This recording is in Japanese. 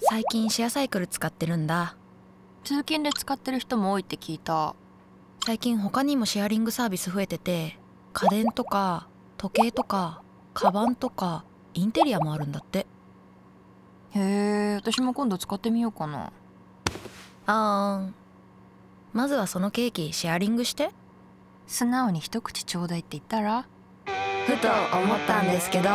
最近シェアサイクル使ってるんだ通勤で使ってる人も多いって聞いた最近他にもシェアリングサービス増えてて家電とか時計とかカバンとかインテリアもあるんだってへえ私も今度使ってみようかなあーんまずはそのケーキシェアリングして素直に一口ちょうだいって言ったらふと思ったんですけど